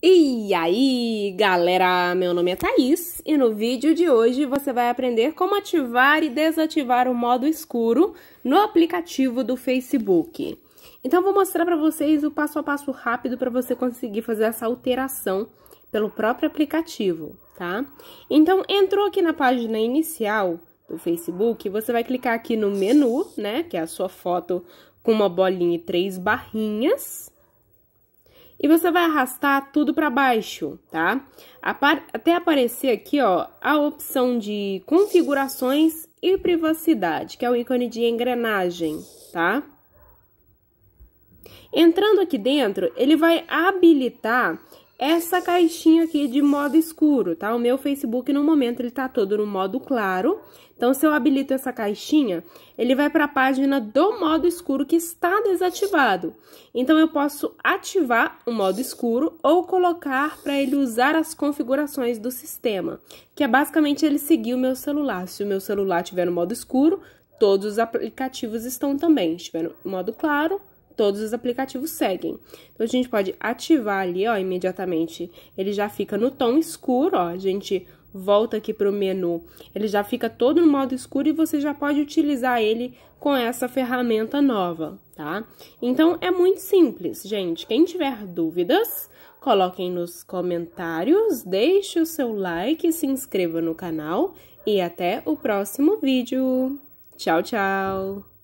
E aí, galera! Meu nome é Thaís e no vídeo de hoje você vai aprender como ativar e desativar o modo escuro no aplicativo do Facebook. Então, vou mostrar para vocês o passo a passo rápido para você conseguir fazer essa alteração pelo próprio aplicativo, tá? Então, entrou aqui na página inicial do Facebook, você vai clicar aqui no menu, né, que é a sua foto com uma bolinha e três barrinhas, e você vai arrastar tudo para baixo, tá? Até aparecer aqui, ó, a opção de configurações e privacidade, que é o ícone de engrenagem, tá? Entrando aqui dentro, ele vai habilitar essa caixinha aqui de modo escuro, tá? O meu Facebook, no momento, ele tá todo no modo claro. Então, se eu habilito essa caixinha, ele vai para a página do modo escuro que está desativado. Então, eu posso ativar o modo escuro ou colocar para ele usar as configurações do sistema, que é basicamente ele seguir o meu celular. Se o meu celular tiver no modo escuro, todos os aplicativos estão também. Se tiver no modo claro, todos os aplicativos seguem. Então, a gente pode ativar ali, ó, imediatamente. Ele já fica no tom escuro, ó. A gente volta aqui para o menu. Ele já fica todo no modo escuro e você já pode utilizar ele com essa ferramenta nova, tá? Então, é muito simples, gente. Quem tiver dúvidas, coloquem nos comentários, deixe o seu like, se inscreva no canal e até o próximo vídeo. Tchau, tchau!